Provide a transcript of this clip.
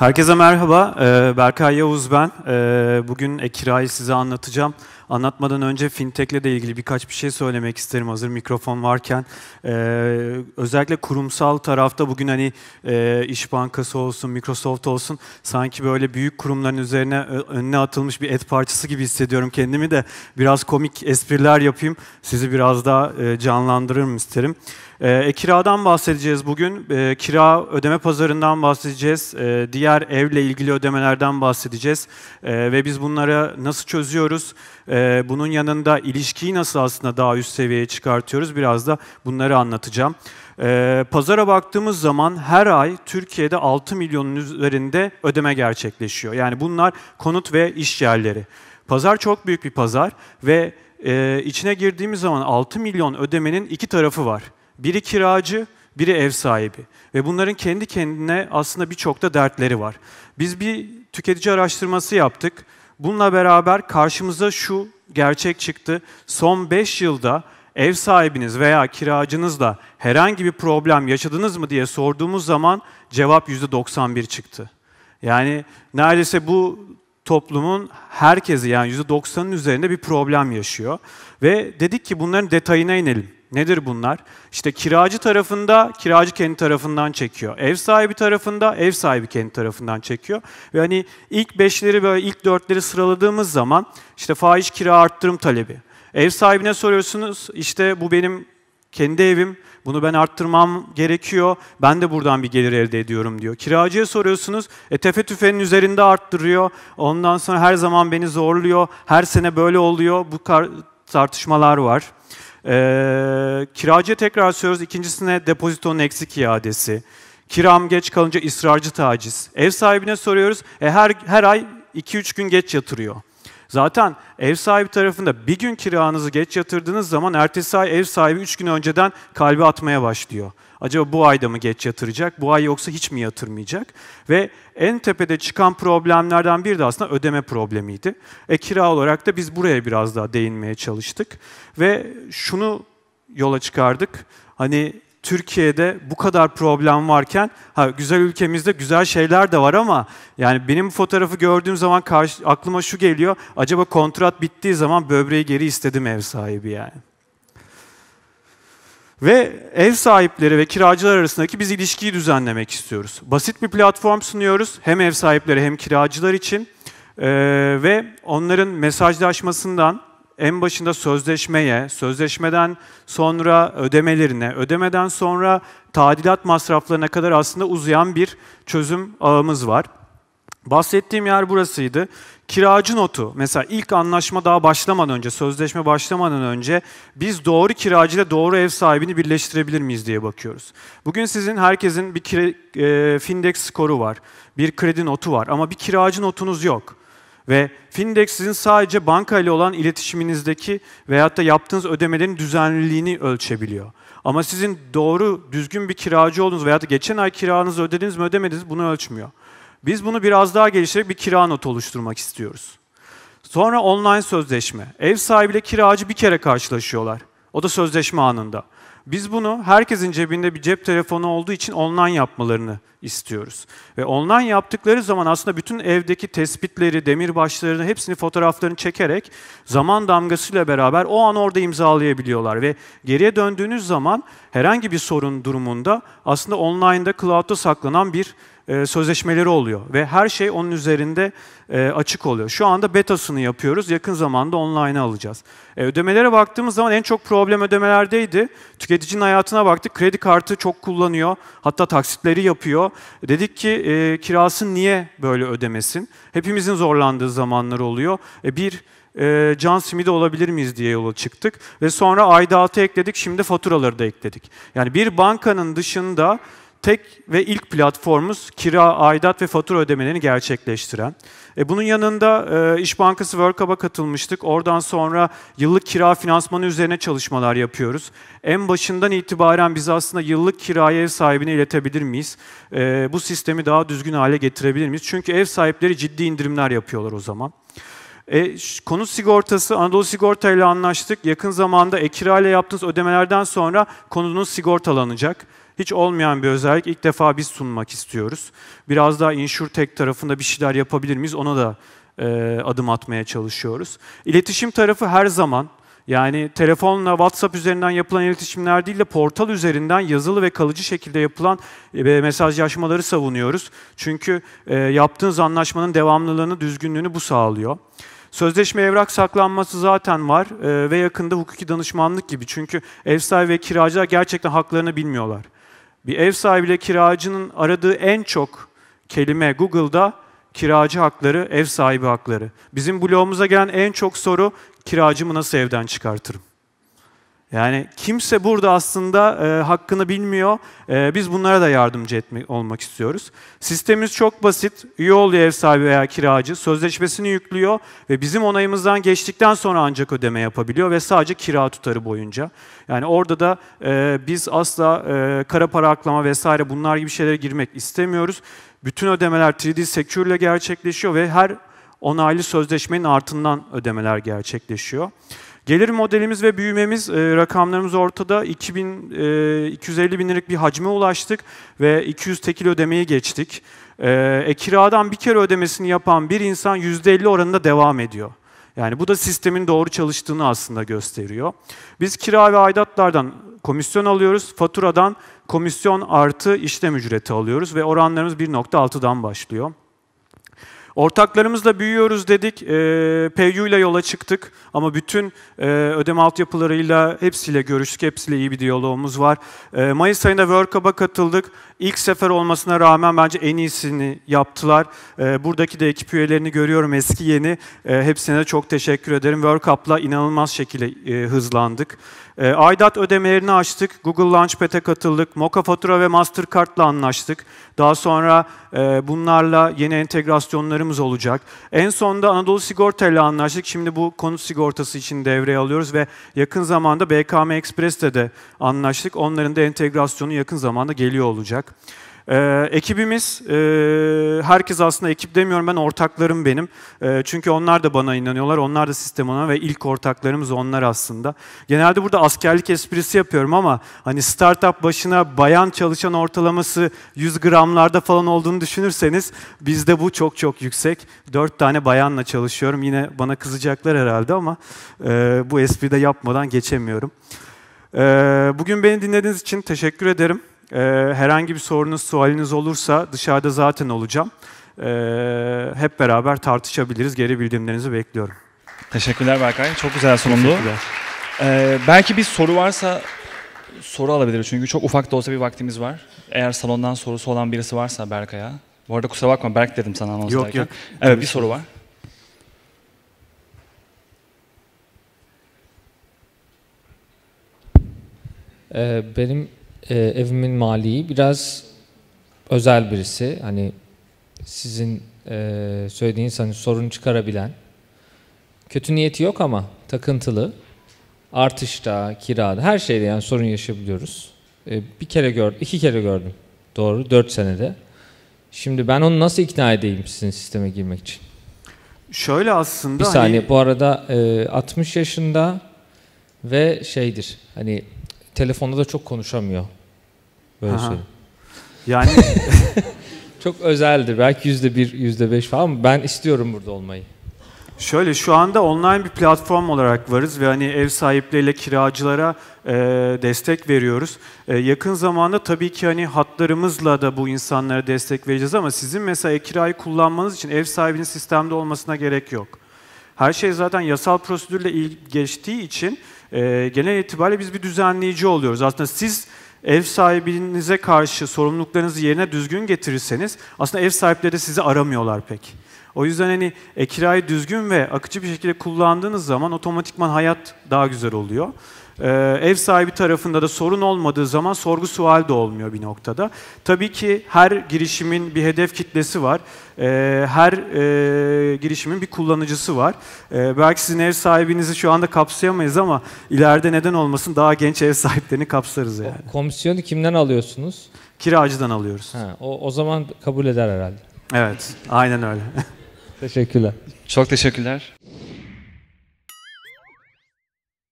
Herkese merhaba, ee, Berkay Yavuz ben. Ee, bugün ekirayı size anlatacağım. Anlatmadan önce fintechle de ilgili birkaç bir şey söylemek isterim hazır mikrofon varken. E, özellikle kurumsal tarafta bugün hani e, İş Bankası olsun, Microsoft olsun sanki böyle büyük kurumların üzerine e, önüne atılmış bir et parçası gibi hissediyorum kendimi de. Biraz komik espriler yapayım. Sizi biraz daha e, canlandırırım isterim. Ee, e, kiradan bahsedeceğiz bugün. E, kira ödeme pazarından bahsedeceğiz. E, diğer evle ilgili ödemelerden bahsedeceğiz. E, ve biz bunları nasıl çözüyoruz? E, ee, bunun yanında ilişkiyi nasıl aslında daha üst seviyeye çıkartıyoruz biraz da bunları anlatacağım. Ee, pazara baktığımız zaman her ay Türkiye'de 6 milyonun üzerinde ödeme gerçekleşiyor. Yani bunlar konut ve iş yerleri. Pazar çok büyük bir pazar ve e, içine girdiğimiz zaman 6 milyon ödemenin iki tarafı var. Biri kiracı, biri ev sahibi. Ve bunların kendi kendine aslında birçok da dertleri var. Biz bir tüketici araştırması yaptık. Bununla beraber karşımıza şu gerçek çıktı. Son 5 yılda ev sahibiniz veya kiracınızla herhangi bir problem yaşadınız mı diye sorduğumuz zaman cevap %91 çıktı. Yani neredeyse bu toplumun herkesi yani %90'ın üzerinde bir problem yaşıyor. Ve dedik ki bunların detayına inelim. Nedir bunlar? İşte kiracı tarafında kiracı kendi tarafından çekiyor. Ev sahibi tarafında ev sahibi kendi tarafından çekiyor. Ve hani ilk beşleri böyle ilk dörtleri sıraladığımız zaman işte faiz kira arttırım talebi. Ev sahibine soruyorsunuz işte bu benim kendi evim, bunu ben arttırmam gerekiyor, ben de buradan bir gelir elde ediyorum diyor. Kiracıya soruyorsunuz, e, tefe tüfenin üzerinde arttırıyor, ondan sonra her zaman beni zorluyor, her sene böyle oluyor, bu tartışmalar var. Ee, kiracıya tekrar söz, ikincisine depozitonun eksik iadesi. Kiram geç kalınca ısrarcı taciz. Ev sahibine soruyoruz, e, her, her ay 2-3 gün geç yatırıyor. Zaten ev sahibi tarafında bir gün kiranızı geç yatırdığınız zaman ertesi ay ev sahibi 3 gün önceden kalbi atmaya başlıyor. Acaba bu ayda mı geç yatıracak, bu ay yoksa hiç mi yatırmayacak? Ve en tepede çıkan problemlerden biri de aslında ödeme problemiydi. E kira olarak da biz buraya biraz daha değinmeye çalıştık. Ve şunu yola çıkardık. Hani Türkiye'de bu kadar problem varken, ha güzel ülkemizde güzel şeyler de var ama yani benim bu fotoğrafı gördüğüm zaman karşı, aklıma şu geliyor, acaba kontrat bittiği zaman böbreği geri istedim ev sahibi yani. Ve ev sahipleri ve kiracılar arasındaki biz ilişkiyi düzenlemek istiyoruz. Basit bir platform sunuyoruz hem ev sahipleri hem kiracılar için ee, ve onların mesajlaşmasından en başında sözleşmeye, sözleşmeden sonra ödemelerine, ödemeden sonra tadilat masraflarına kadar aslında uzayan bir çözüm ağımız var. Bahsettiğim yer burasıydı. Kiracı notu, mesela ilk anlaşma daha başlamadan önce, sözleşme başlamadan önce biz doğru kiracı ile doğru ev sahibini birleştirebilir miyiz diye bakıyoruz. Bugün sizin herkesin bir kire, e, Findex skoru var, bir kredi notu var ama bir kiracı notunuz yok. Ve Findex sizin sadece banka ile olan iletişiminizdeki veyahut da yaptığınız ödemelerin düzenliliğini ölçebiliyor. Ama sizin doğru, düzgün bir kiracı olduğunuz veyahut da geçen ay kiranızı ödediniz mi ödemediniz bunu ölçmüyor. Biz bunu biraz daha geliştirerek bir kira notu oluşturmak istiyoruz. Sonra online sözleşme. Ev sahibiyle kiracı bir kere karşılaşıyorlar. O da sözleşme anında. Biz bunu herkesin cebinde bir cep telefonu olduğu için online yapmalarını istiyoruz. Ve online yaptıkları zaman aslında bütün evdeki tespitleri, demirbaşlarını hepsini fotoğraflarını çekerek zaman damgasıyla beraber o an orada imzalayabiliyorlar. Ve geriye döndüğünüz zaman herhangi bir sorun durumunda aslında online'da, cloud'da saklanan bir e, sözleşmeleri oluyor. Ve her şey onun üzerinde e, açık oluyor. Şu anda betasını yapıyoruz. Yakın zamanda online'a alacağız. E, ödemelere baktığımız zaman en çok problem ödemelerdeydi. Tüketici tüketicinin hayatına baktık. Kredi kartı çok kullanıyor. Hatta taksitleri yapıyor. Dedik ki e, kirasını niye böyle ödemesin? Hepimizin zorlandığı zamanlar oluyor. E, bir e, John Smith olabilir miyiz diye yola çıktık. Ve sonra aidatı ekledik. Şimdi faturaları da ekledik. Yani bir bankanın dışında tek ve ilk platformumuz kira, aidat ve fatura ödemelerini gerçekleştiren. E bunun yanında e, İş Bankası World Cup'a katılmıştık. Oradan sonra yıllık kira finansmanı üzerine çalışmalar yapıyoruz. En başından itibaren biz aslında yıllık kiraya ev sahibine iletebilir miyiz? E, bu sistemi daha düzgün hale getirebilir miyiz? Çünkü ev sahipleri ciddi indirimler yapıyorlar o zaman. E, konut sigortası, Anadolu Sigorta ile anlaştık. Yakın zamanda e-kira ile yaptığınız ödemelerden sonra konunuz sigortalanacak. Hiç olmayan bir özellik ilk defa biz sunmak istiyoruz. Biraz daha InsurTech tarafında bir şeyler yapabilir miyiz ona da e, adım atmaya çalışıyoruz. İletişim tarafı her zaman yani telefonla WhatsApp üzerinden yapılan iletişimler değil de portal üzerinden yazılı ve kalıcı şekilde yapılan e, mesajlaşmaları savunuyoruz. Çünkü e, yaptığınız anlaşmanın devamlılığını, düzgünlüğünü bu sağlıyor. Sözleşme evrak saklanması zaten var e, ve yakında hukuki danışmanlık gibi. Çünkü ev sahibi ve kiracılar gerçekten haklarını bilmiyorlar. Bir ev sahibiyle kiracının aradığı en çok kelime Google'da kiracı hakları, ev sahibi hakları. Bizim blogumuza gelen en çok soru kiracımı nasıl evden çıkartırım? Yani kimse burada aslında e, hakkını bilmiyor. E, biz bunlara da yardımcı etmek olmak istiyoruz. Sistemimiz çok basit. Üye oluyor ev sahibi veya kiracı. Sözleşmesini yüklüyor ve bizim onayımızdan geçtikten sonra ancak ödeme yapabiliyor ve sadece kira tutarı boyunca. Yani orada da e, biz asla e, kara para aklama vesaire bunlar gibi şeylere girmek istemiyoruz. Bütün ödemeler 3D Secure ile gerçekleşiyor ve her onaylı sözleşmenin artından ödemeler gerçekleşiyor. Gelir modelimiz ve büyümemiz e, rakamlarımız ortada. 2000, e, 250 bin liralık bir hacme ulaştık ve 200 tekil ödemeyi geçtik. E, e, kiradan bir kere ödemesini yapan bir insan %50 oranında devam ediyor. Yani bu da sistemin doğru çalıştığını aslında gösteriyor. Biz kira ve aidatlardan komisyon alıyoruz, faturadan komisyon artı işlem ücreti alıyoruz ve oranlarımız 1.6'dan başlıyor. Ortaklarımızla büyüyoruz dedik. E, ee, PayU ile yola çıktık ama bütün e, ödeme altyapılarıyla hepsiyle görüştük. Hepsiyle iyi bir diyalogumuz var. E, Mayıs ayında World Cup'a katıldık. İlk sefer olmasına rağmen bence en iyisini yaptılar. E, buradaki de ekip üyelerini görüyorum eski yeni. E, hepsine de çok teşekkür ederim. World Cup'la inanılmaz şekilde e, hızlandık. E, aidat ödemelerini açtık, Google Launchpad'e katıldık, Moka Fatura ve Mastercard'la anlaştık. Daha sonra e, bunlarla yeni entegrasyonlarımız olacak. En sonunda Anadolu Sigorta ile anlaştık. Şimdi bu konut sigortası için devreye alıyoruz ve yakın zamanda BKM Express'te de anlaştık. Onların da entegrasyonu yakın zamanda geliyor olacak. Ee, ekibimiz, e, herkes aslında ekip demiyorum ben ortaklarım benim. E, çünkü onlar da bana inanıyorlar, onlar da sistem ona ve ilk ortaklarımız onlar aslında. Genelde burada askerlik esprisi yapıyorum ama hani startup başına bayan çalışan ortalaması 100 gramlarda falan olduğunu düşünürseniz bizde bu çok çok yüksek. 4 tane bayanla çalışıyorum. Yine bana kızacaklar herhalde ama e, bu espri de yapmadan geçemiyorum. Ee, bugün beni dinlediğiniz için teşekkür ederim. E, herhangi bir sorunuz, sualiniz olursa dışarıda zaten olacağım. E, hep beraber tartışabiliriz. Geri bildirimlerinizi bekliyorum. Teşekkürler Berkay. Çok güzel sunumdu. Ee, belki bir soru varsa soru alabiliriz. Çünkü çok ufak da olsa bir vaktimiz var. Eğer salondan sorusu olan birisi varsa Berkay'a. Bu arada kusura bakma Berk dedim sana anons Yok derken. yok. Evet bir soru var. Ee, benim e, evimin maliği biraz özel birisi. Hani sizin e, söylediğiniz hani sorun çıkarabilen. Kötü niyeti yok ama takıntılı. Artışta, kirada, her şeyde yani sorun yaşayabiliyoruz. E, bir kere gördüm, iki kere gördüm. Doğru, dört senede. Şimdi ben onu nasıl ikna edeyim sizin sisteme girmek için? Şöyle aslında... Bir saniye, hani... bu arada e, 60 yaşında ve şeydir, hani telefonda da çok konuşamıyor. Böyle Aha. şey. Yani çok özeldir. Belki yüzde bir, yüzde beş falan ben istiyorum burada olmayı. Şöyle şu anda online bir platform olarak varız ve hani ev sahipleriyle kiracılara e, destek veriyoruz. E, yakın zamanda tabii ki hani hatlarımızla da bu insanlara destek vereceğiz ama sizin mesela kirayı kullanmanız için ev sahibinin sistemde olmasına gerek yok. Her şey zaten yasal prosedürle geçtiği için e, genel itibariyle biz bir düzenleyici oluyoruz. Aslında siz ev sahibinize karşı sorumluluklarınızı yerine düzgün getirirseniz aslında ev sahipleri de sizi aramıyorlar pek. O yüzden hani e, kirayı düzgün ve akıcı bir şekilde kullandığınız zaman otomatikman hayat daha güzel oluyor. Ee, ev sahibi tarafında da sorun olmadığı zaman sorgu sual de olmuyor bir noktada. Tabii ki her girişimin bir hedef kitlesi var. Ee, her e, girişimin bir kullanıcısı var. Ee, belki sizin ev sahibinizi şu anda kapsayamayız ama ileride neden olmasın daha genç ev sahiplerini kapsarız yani. O komisyonu kimden alıyorsunuz? Kiracıdan alıyoruz. Ha, o, o zaman kabul eder herhalde. Evet, aynen öyle. teşekkürler. Çok teşekkürler.